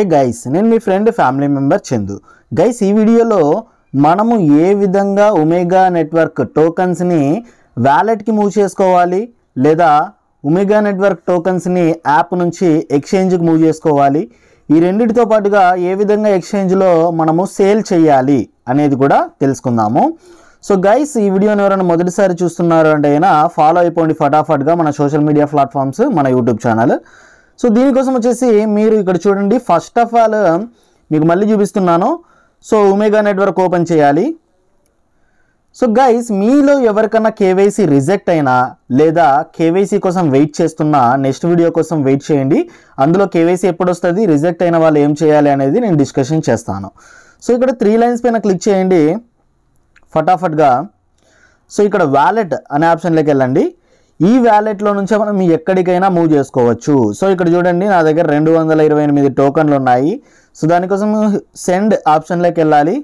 హే guys నేను మీ friend family member Chandu guys ఈ వీడియోలో మనము ఏ విధంగా ఉమేగా నెట్వర్క్ టోకన్స్ని వ్యాలెట్కి మూవ్ చేసుకోవాలి లేదా ఉమేగా నెట్వర్క్ టోకన్స్ని యాప్ నుంచి ఎక్స్చేంజ్కి మూవ్ చేసుకోవాలి ఈ రెండింటితో పాటుగా ఏ విధంగా ఎక్స్చేంజ్లో మనము సేల్ చేయాలి అనేది కూడా తెలుసుకుందాము సో గైస్ ఈ వీడియోని ఎవరైనా మొదటిసారి చూస్తున్నారు అంటే అయినా ఫాలో అయిపోండి ఫటాఫట్గా మన సోషల్ మీడియా ప్లాట్ఫామ్స్ మన యూట్యూబ్ ఛానల్ సో దీనికోసం వచ్చేసి మీరు ఇక్కడ చూడండి ఫస్ట్ ఆఫ్ ఆల్ మీకు మళ్ళీ చూపిస్తున్నాను సో ఉమేగా నెట్వర్క్ ఓపెన్ చేయాలి సో గైస్ మీలో ఎవరికన్నా కేవైసీ రిజెక్ట్ అయినా లేదా కేవైసీ కోసం వెయిట్ చేస్తున్నా నెక్స్ట్ వీడియో కోసం వెయిట్ చేయండి అందులో కేవైసీ ఎప్పుడు వస్తుంది రిజెక్ట్ అయిన వాళ్ళు ఏం చేయాలి అనేది నేను డిస్కషన్ చేస్తాను సో ఇక్కడ త్రీ లైన్స్ పైన క్లిక్ చేయండి ఫటాఫట్గా సో ఇక్కడ వ్యాలెట్ అనే ఆప్షన్లోకి వెళ్ళండి ఈ వ్యాలెట్లో నుంచే మనం ఎక్కడికైనా మూవ్ చేసుకోవచ్చు సో ఇక్కడ చూడండి నా దగ్గర రెండు వందల ఇరవై ఎనిమిది టోకన్లు ఉన్నాయి సో దానికోసం సెండ్ ఆప్షన్లోకి వెళ్ళాలి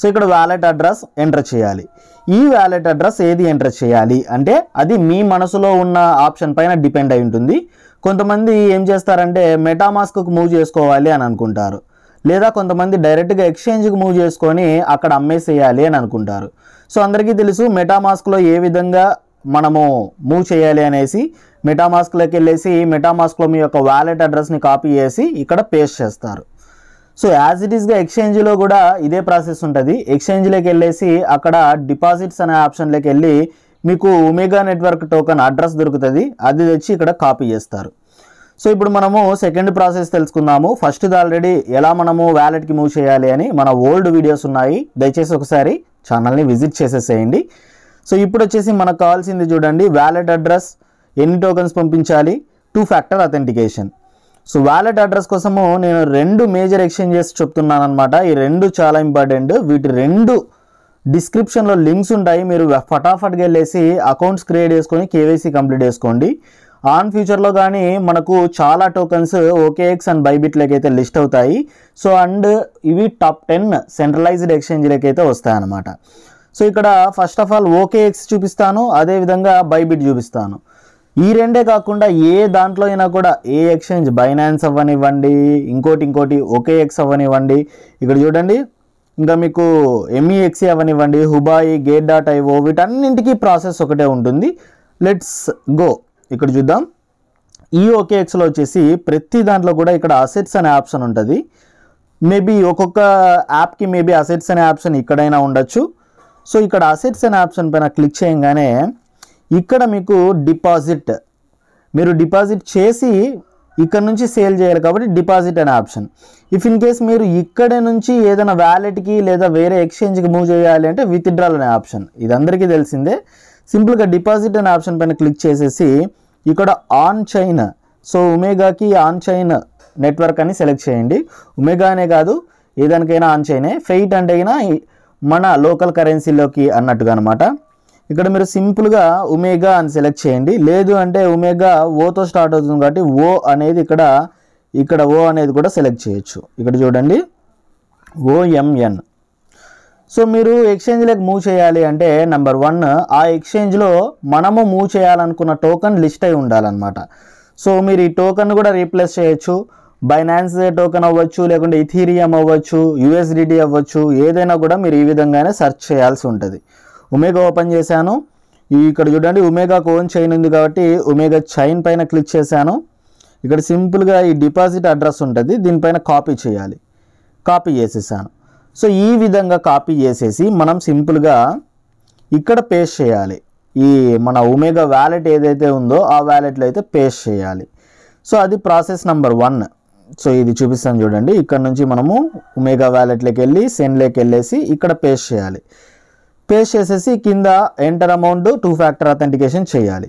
సో ఇక్కడ వ్యాలెట్ అడ్రస్ ఎంటర్ చేయాలి ఈ వ్యాలెట్ అడ్రస్ ఏది ఎంటర్ చేయాలి అంటే అది మీ మనసులో ఉన్న ఆప్షన్ పైన డిపెండ్ అయి ఉంటుంది కొంతమంది ఏం చేస్తారంటే మెటామాస్క్కు మూవ్ చేసుకోవాలి అని అనుకుంటారు లేదా కొంతమంది డైరెక్ట్గా ఎక్స్చేంజ్కి మూవ్ చేసుకొని అక్కడ అమ్మేసేయాలి అని అనుకుంటారు సో అందరికీ తెలుసు మెటామాస్క్లో ఏ విధంగా మనము మూవ్ చేయాలి అనేసి మెటామాస్క్లోకి వెళ్ళేసి మెటామాస్క్లో మీ యొక్క వ్యాలెట్ అడ్రస్ని కాపీ చేసి ఇక్కడ పేస్ట్ చేస్తారు సో యాజ్ ఇట్ ఈస్గా ఎక్స్చేంజ్లో కూడా ఇదే ప్రాసెస్ ఉంటుంది ఎక్స్చేంజ్లోకి వెళ్ళేసి అక్కడ డిపాజిట్స్ అనే ఆప్షన్లోకి వెళ్ళి మీకు ఉమేగా నెట్వర్క్ టోకెన్ అడ్రస్ దొరుకుతుంది అది తెచ్చి ఇక్కడ కాపీ చేస్తారు సో ఇప్పుడు మనము సెకండ్ ప్రాసెస్ తెలుసుకుందాము ఫస్ట్ది ఆల్రెడీ ఎలా మనము వ్యాలెట్కి మూవ్ చేయాలి అని మన ఓల్డ్ వీడియోస్ ఉన్నాయి దయచేసి ఒకసారి ఛానల్ని విజిట్ చేసేసేయండి సో ఇప్పుడు వచ్చేసి మనకు కావాల్సింది చూడండి వ్యాలెట్ అడ్రస్ ఎన్ని టోకెన్స్ పంపించాలి two factor authentication so wallet address కోసము నేను రెండు మేజర్ ఎక్స్చేంజెస్ చెప్తున్నాను అనమాట ఈ రెండు చాలా ఇంపార్టెంట్ వీటి రెండు డిస్క్రిప్షన్లో లింక్స్ ఉంటాయి మీరు ఫటాఫట్గా వెళ్ళేసి అకౌంట్స్ క్రియేట్ చేసుకొని కేవైసీ కంప్లీట్ చేసుకోండి ఆన్ ఫ్యూచర్లో కానీ మనకు చాలా ఓకే ఓకేఎక్స్ అండ్ బైబిట్లకి అయితే లిస్ట్ అవుతాయి సో అండ్ ఇవి టాప్ టెన్ సెంట్రలైజ్డ్ ఎక్స్చేంజ్లకి అయితే వస్తాయన్నమాట సో ఇక్కడ ఫస్ట్ ఆఫ్ ఆల్ ఓకేఎక్స్ చూపిస్తాను అదేవిధంగా బైబిట్ చూపిస్తాను ఈ రెండే కాకుండా ఏ దాంట్లో అయినా కూడా ఏ ఎక్స్చేంజ్ బైనాన్స్ అవ్వనివ్వండి ఇంకోటి ఇంకోటి ఒకే ఎక్స్ అవ్వనివ్వండి ఇక్కడ చూడండి ఇంకా మీకు ఎంఈఎక్స్ అవనివ్వండి హుబాయి గేట్ డాట్ ఐఓ వీటన్నింటికి ప్రాసెస్ ఒకటే ఉంటుంది లెట్స్ గో ఇక్కడ చూద్దాం ఈ ఓకేఎక్స్లో వచ్చేసి ప్రతి దాంట్లో కూడా ఇక్కడ అసెట్స్ అనే ఆప్షన్ ఉంటుంది మేబీ ఒక్కొక్క యాప్కి మేబీ అసెట్స్ అనే ఆప్షన్ ఇక్కడైనా ఉండొచ్చు సో ఇక్కడ అసెట్స్ అనే ఆప్షన్ పైన క్లిక్ చేయగానే ఇక్కడ మీకు డిపాజిట్ మీరు డిపాజిట్ చేసి ఇక్కడ నుంచి సేల్ చేయాలి కాబట్టి డిపాజిట్ అనే ఆప్షన్ ఇఫ్ ఇన్ కేస్ మీరు ఇక్కడ నుంచి ఏదైనా వ్యాలెట్కి లేదా వేరే ఎక్స్చేంజ్కి మూవ్ చేయాలి అంటే విత్డ్రాల్ అనే ఆప్షన్ ఇది అందరికీ తెలిసిందే సింపుల్గా డిపాజిట్ అనే ఆప్షన్ పైన క్లిక్ చేసేసి ఇక్కడ ఆన్ చైన్ సో ఉమేగాకి ఆన్ చైన్ నెట్వర్క్ అని సెలెక్ట్ చేయండి ఉమేగా అనే కాదు ఏదానికైనా ఆన్ చైనే ఫెయిట్ అంటే అయినా మన లోకల్ కరెన్సీలోకి అన్నట్టుగా అనమాట ఇక్కడ మీరు సింపుల్గా ఉమేగా అని సెలెక్ట్ చేయండి లేదు అంటే ఉమేగా ఓతో స్టార్ట్ అవుతుంది కాబట్టి ఓ అనేది ఇక్కడ ఇక్కడ ఓ అనేది కూడా సెలెక్ట్ చేయొచ్చు ఇక్కడ చూడండి ఓఎంఎన్ సో మీరు ఎక్స్చేంజ్లోకి మూవ్ చేయాలి అంటే నెంబర్ వన్ ఆ ఎక్స్చేంజ్లో మనము మూవ్ చేయాలనుకున్న టోకన్ లిస్ట్ అయి ఉండాలన్నమాట సో మీరు ఈ టోకన్ కూడా రీప్లేస్ చేయొచ్చు బైనాన్స్ టోకెన్ అవ్వచ్చు లేకుంటే ఇథీరియం అవ్వచ్చు యుఎస్డిటీ అవ్వచ్చు ఏదైనా కూడా మీరు ఈ విధంగానే సెర్చ్ చేయాల్సి ఉంటుంది ఉమేగా ఓపెన్ చేశాను ఇక్కడ చూడండి ఉమేగా కోన్ చైన్ ఉంది కాబట్టి ఉమేగా చైన్ పైన క్లిక్ చేశాను ఇక్కడ సింపుల్గా ఈ డిపాజిట్ అడ్రస్ ఉంటుంది దీనిపైన కాపీ చేయాలి కాపీ చేసేసాను సో ఈ విధంగా కాపీ చేసేసి మనం సింపుల్గా ఇక్కడ పేస్ట్ చేయాలి ఈ మన ఉమేగా వ్యాలెట్ ఏదైతే ఉందో ఆ వ్యాలెట్లో అయితే పేస్ట్ చేయాలి సో అది ప్రాసెస్ నెంబర్ వన్ సో ఇది చూపిస్తాను చూడండి ఇక్కడ నుంచి మనము ఉమేగా వ్యాలెట్లోకి వెళ్ళి సెన్లోకి వెళ్ళేసి ఇక్కడ పేస్ట్ చేయాలి పేస్ట్ చేసేసి కింద enter amount two factor authentication చేయాలి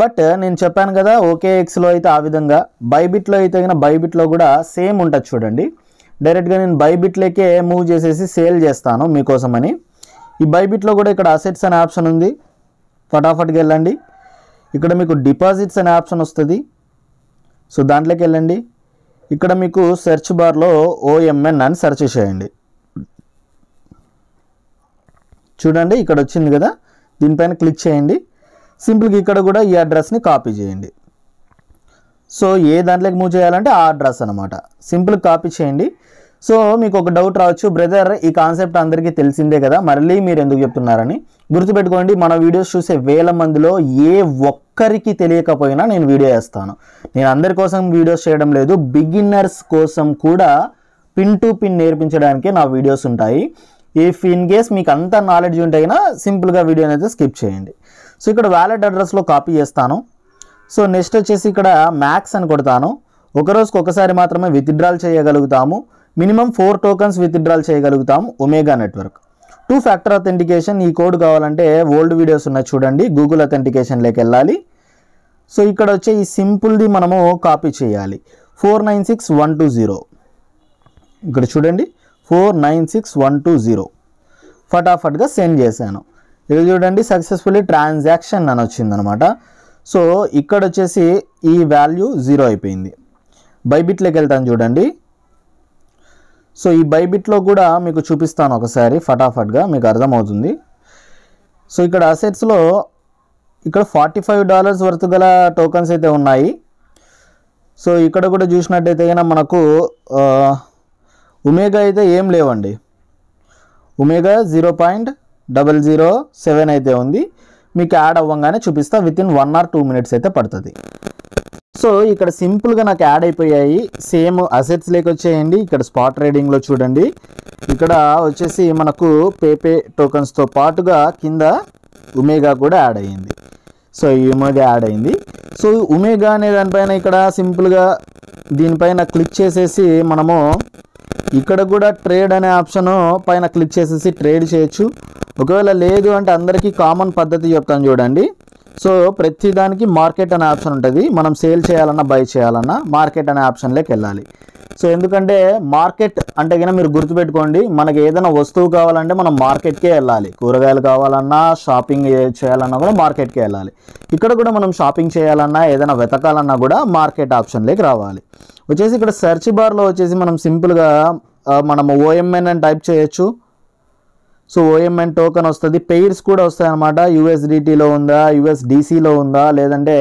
బట్ నేను చెప్పాను కదా ఓకేఎక్స్లో అయితే ఆ విధంగా బైబిట్లో అయితే కానీ బైబిట్లో కూడా సేమ్ ఉంటుంది చూడండి డైరెక్ట్గా నేను బైబిట్లోకే మూవ్ చేసేసి సేల్ చేస్తాను మీకోసమని ఈ బైబిట్లో కూడా ఇక్కడ అసెట్స్ అనే ఆప్షన్ ఉంది ఫటాఫట్గా వెళ్ళండి ఇక్కడ మీకు డిపాజిట్స్ అనే ఆప్షన్ వస్తుంది సో దాంట్లోకి వెళ్ళండి ఇక్కడ మీకు సెర్చ్ బార్లో ఓఎంఎన్ అని సెర్చ్ చేయండి చూడండి ఇక్కడ వచ్చింది కదా దీనిపైన క్లిక్ చేయండి సింపుల్గా ఇక్కడ కూడా ఈ అడ్రస్ని కాపీ చేయండి సో ఏ దాంట్లోకి మూవ్ చేయాలంటే ఆ అడ్రస్ అనమాట సింపుల్ కాపీ చేయండి సో మీకు ఒక డౌట్ రావచ్చు బ్రదర్ ఈ కాన్సెప్ట్ అందరికీ తెలిసిందే కదా మళ్ళీ మీరు ఎందుకు చెప్తున్నారని గుర్తుపెట్టుకోండి మన వీడియోస్ చూసే వేల మందిలో ఏ ఒక్క ఒక్కరికి తెలియకపోయినా నేను వీడియో వేస్తాను నేను అందరి కోసం వీడియోస్ చేయడం లేదు బిగిన్నర్స్ కోసం కూడా పిన్ టు పిన్ నేర్పించడానికి నా వీడియోస్ ఉంటాయి ఇఫ్ ఇన్ కేస్ మీకు అంత నాలెడ్జ్ ఉంటే అయినా సింపుల్గా వీడియో అయితే స్కిప్ చేయండి సో ఇక్కడ వ్యాలెట్ అడ్రస్లో కాపీ చేస్తాను సో నెక్స్ట్ వచ్చేసి ఇక్కడ మ్యాక్స్ అని కొడతాను ఒక రోజుకి ఒకసారి మాత్రమే విత్డ్రాల్ చేయగలుగుతాము మినిమం ఫోర్ టోకన్స్ విత్డ్రాల్ చేయగలుగుతాము Omega network two factor authentication ఈ కోడ్ కావాలంటే ఓల్డ్ వీడియోస్ ఉన్నాయి చూడండి గూగుల్ అథెంటికేషన్లోకి వెళ్ళాలి సో ఇక్కడ వచ్చే ఈ సింపుల్ది మనము కాపీ చేయాలి four nine six one two zero ఇక్కడ చూడండి four nine six one two zero ఫటాఫట్గా సెండ్ చేశాను ఇది చూడండి సక్సెస్ఫుల్లీ ట్రాన్సాక్షన్ అని వచ్చిందనమాట సో ఇక్కడ వచ్చేసి ఈ వాల్యూ జీరో అయిపోయింది బైబిట్లోకి వెళ్తాను చూడండి సో ఈ బైబిట్లో కూడా మీకు చూపిస్తాను ఒకసారి ఫటాఫట్గా మీకు అర్థమవుతుంది సో ఇక్కడ అసెట్స్లో ఇక్కడ ఫార్టీ ఫైవ్ డాలర్స్ వర్త్ గల టోకన్స్ అయితే ఉన్నాయి సో ఇక్కడ కూడా చూసినట్టయితే అయినా మనకు ఉమేగా అయితే ఏం లేవండి Omega zero point double zero seven అయితే ఉంది మీకు యాడ్ అవ్వగానే చూపిస్తా within one or two minutes అయితే పడుతుంది సో ఇక్కడ సింపుల్గా నాకు యాడ్ అయిపోయాయి సేమ్ అసెట్స్ లేక వచ్చేయండి ఇక్కడ స్పాట్ ట్రేడింగ్లో చూడండి ఇక్కడ వచ్చేసి మనకు పేపే టోకన్స్తో పాటుగా కింద ఉమేగా కూడా యాడ్ అయ్యింది సో ఈ ఉమేగా యాడ్ అయింది సో ఉమేగా అనే దానిపైన ఇక్కడ సింపుల్గా దీనిపైన క్లిక్ చేసేసి మనము ఇక్కడ కూడా ట్రేడ్ అనే ఆప్షన్ పైన క్లిక్ చేసేసి ట్రేడ్ చేయొచ్చు ఒకవేళ లేదు అంటే అందరికీ కామన్ పద్ధతి చెప్తాను చూడండి సో ప్రతి దానికి మార్కెట్ అనే ఆప్షన్ ఉంటుంది మనం సేల్ చేయాలన్నా బై చేయాలన్నా మార్కెట్ అనే ఆప్షన్లోకి వెళ్ళాలి సో ఎందుకంటే మార్కెట్ అంటే కనుక మీరు గుర్తుపెట్టుకోండి మనకి ఏదైనా వస్తువు కావాలంటే మనం మార్కెట్కే వెళ్ళాలి కూరగాయలు కావాలన్నా షాపింగ్ చేయాలన్నా కూడా మార్కెట్కే వెళ్ళాలి ఇక్కడ కూడా మనం షాపింగ్ చేయాలన్నా ఏదైనా వెతకాలన్నా కూడా మార్కెట్ ఆప్షన్లోకి రావాలి వచ్చేసి ఇక్కడ సెర్చ్ బార్లో వచ్చేసి మనం సింపుల్గా మనము ఓఎంఎన్ అని టైప్ చేయొచ్చు సో ఓఎంఎన్ టోకెన్ వస్తుంది పెయిర్స్ కూడా వస్తాయి అనమాట యుఎస్డిటీలో ఉందా యుఎస్డిసిలో ఉందా లేదంటే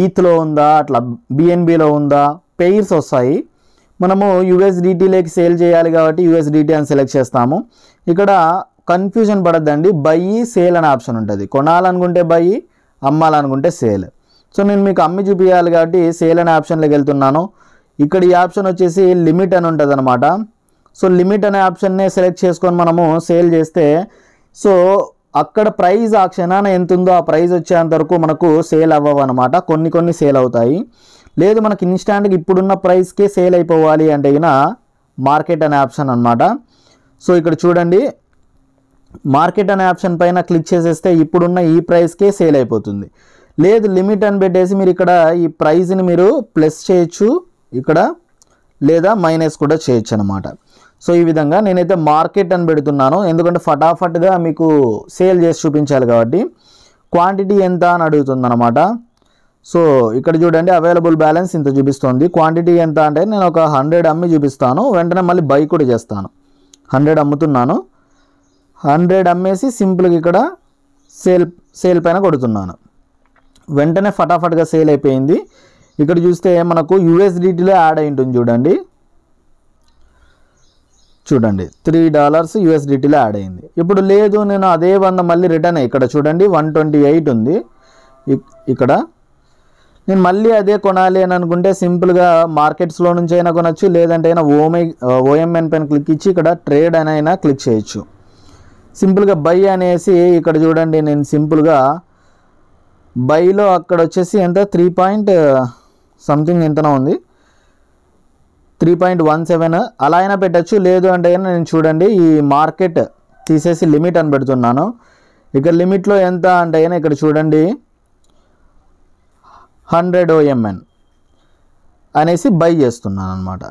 ఈత్లో e ఉందా అట్లా బిఎన్బిలో ఉందా పెయిర్స్ వస్తాయి మనము యుఎస్డిటీలోకి సేల్ చేయాలి కాబట్టి యుఎస్డిటీ అని సెలెక్ట్ చేస్తాము ఇక్కడ కన్ఫ్యూజన్ పడద్దండి బై సేల్ అనే ఆప్షన్ ఉంటుంది కొనాలనుకుంటే బై అమ్మాలనుకుంటే సేల్ సో నేను మీకు అమ్మి చూపించాలి కాబట్టి సేల్ అనే ఆప్షన్లోకి వెళ్తున్నాను ఇక్కడ ఈ ఆప్షన్ వచ్చేసి లిమిట్ అని ఉంటుంది అనమాట సో లిమిట్ అనే ఆప్షన్నే సెలెక్ట్ చేసుకొని మనము సేల్ చేస్తే సో అక్కడ ప్రైజ్ ఆ క్షణాన ఎంత ఉందో ఆ ప్రైజ్ వచ్చేంత వరకు మనకు సేల్ అవ్వవు అనమాట కొన్ని కొన్ని సేల్ అవుతాయి లేదు మనకి ఇన్స్టాంట్కి ఇప్పుడున్న ప్రైస్కే సేల్ అయిపోవాలి అంటే అయినా మార్కెట్ అనే ఆప్షన్ అనమాట సో ఇక్కడ చూడండి మార్కెట్ అనే ఆప్షన్ పైన క్లిక్ చేసేస్తే ఇప్పుడున్న ఈ ప్రైస్కే సేల్ అయిపోతుంది లేదు లిమిట్ అని పెట్టేసి మీరు ఇక్కడ ఈ ప్రైజ్ని మీరు ప్లస్ చేయొచ్చు ఇక్కడ లేదా మైనస్ కూడా చేయొచ్చు అనమాట సో ఈ విధంగా నేనైతే మార్కెట్ అని పెడుతున్నాను ఎందుకంటే ఫటాఫట్గా మీకు సేల్ చేసి చూపించాలి కాబట్టి క్వాంటిటీ ఎంత అని అడుగుతుందన్నమాట సో ఇక్కడ చూడండి అవైలబుల్ బ్యాలెన్స్ ఇంత చూపిస్తుంది క్వాంటిటీ ఎంత అంటే నేను ఒక హండ్రెడ్ అమ్మి చూపిస్తాను వెంటనే మళ్ళీ బై కూడా చేస్తాను హండ్రెడ్ అమ్ముతున్నాను హండ్రెడ్ అమ్మేసి సింపుల్గా ఇక్కడ సేల్ సేల్ పైన కొడుతున్నాను వెంటనే ఫటాఫట్గా సేల్ అయిపోయింది ఇక్కడ చూస్తే మనకు యూఎస్డిటీలో యాడ్ అయి ఉంటుంది చూడండి చూడండి త్రీ డాలర్స్ యూఎస్డిటీలో యాడ్ అయింది ఇప్పుడు లేదు నేను అదే వంద మళ్ళీ రిటర్న్ ఇక్కడ చూడండి వన్ ట్వంటీ ఎయిట్ ఉంది ఇక్కడ నేను మళ్ళీ అదే కొనాలి అని అనుకుంటే సింపుల్గా మార్కెట్స్లో నుంచి అయినా కొనచ్చు లేదంటే అయినా ఓఎంఐ ఓఎంఎన్ పైన క్లిక్ ఇచ్చి ఇక్కడ ట్రేడ్ అని అయినా క్లిక్ చేయొచ్చు సింపుల్గా బై అనేసి ఇక్కడ చూడండి నేను సింపుల్గా బైలో అక్కడ వచ్చేసి ఎంత త్రీ పాయింట్ సంథింగ్ ఎంతనో ఉంది త్రీ పాయింట్ వన్ సెవెన్ అలా అయినా పెట్టచ్చు లేదు అంటే అయినా నేను చూడండి ఈ మార్కెట్ తీసేసి లిమిట్ అని పెడుతున్నాను ఇక్కడ లిమిట్లో ఎంత అంటే అయినా ఇక్కడ చూడండి హండ్రెడ్ ఓఎంఎన్ అనేసి బై చేస్తున్నాను అనమాట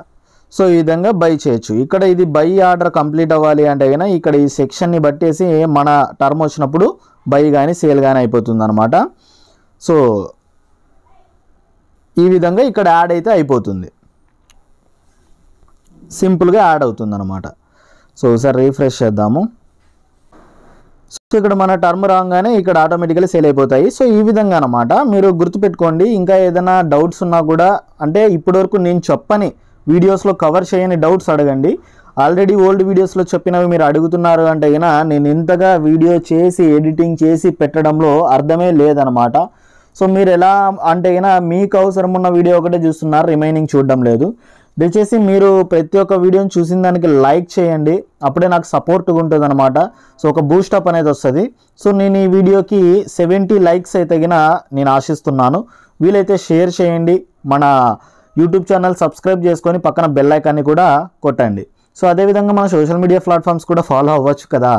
సో ఈ విధంగా బై చేయొచ్చు ఇక్కడ ఇది బై ఆర్డర్ కంప్లీట్ అవ్వాలి అంటే అయినా ఇక్కడ ఈ సెక్షన్ని బట్టేసి మన టర్మ్ వచ్చినప్పుడు బై కానీ సేల్ కానీ అయిపోతుంది అనమాట సో ఈ విధంగా ఇక్కడ యాడ్ అయితే అయిపోతుంది సింపుల్గా యాడ్ అవుతుంది అనమాట సో ఒకసారి రీఫ్రెష్ చేద్దాము సో ఇక్కడ మన టర్మ్ రాగానే ఇక్కడ ఆటోమేటిక్గా సేల్ అయిపోతాయి సో ఈ విధంగా అనమాట మీరు గుర్తుపెట్టుకోండి ఇంకా ఏదైనా డౌట్స్ ఉన్నా కూడా అంటే ఇప్పటివరకు నేను చెప్పని వీడియోస్లో కవర్ చేయని డౌట్స్ అడగండి ఆల్రెడీ ఓల్డ్ వీడియోస్లో చెప్పినవి మీరు అడుగుతున్నారు అంటే అయినా నేను ఇంతగా వీడియో చేసి ఎడిటింగ్ చేసి పెట్టడంలో అర్థమే లేదనమాట సో మీరు ఎలా అంటే అయినా మీకు అవసరం ఉన్న వీడియో ఒకటే చూస్తున్నారు రిమైనింగ్ చూడడం లేదు దయచేసి మీరు ప్రతి ఒక్క వీడియోని చూసిన దానికి లైక్ చేయండి అప్పుడే నాకు సపోర్ట్గా ఉంటుంది అనమాట సో ఒక బూస్టప్ అనేది వస్తుంది సో నేను ఈ వీడియోకి సెవెంటీ లైక్స్ అయితే నేను ఆశిస్తున్నాను వీలైతే షేర్ చేయండి మన యూట్యూబ్ ఛానల్ సబ్స్క్రైబ్ చేసుకొని పక్కన బెల్ కూడా కొట్టండి సో అదేవిధంగా మన సోషల్ మీడియా ప్లాట్ఫామ్స్ కూడా ఫాలో అవ్వచ్చు కదా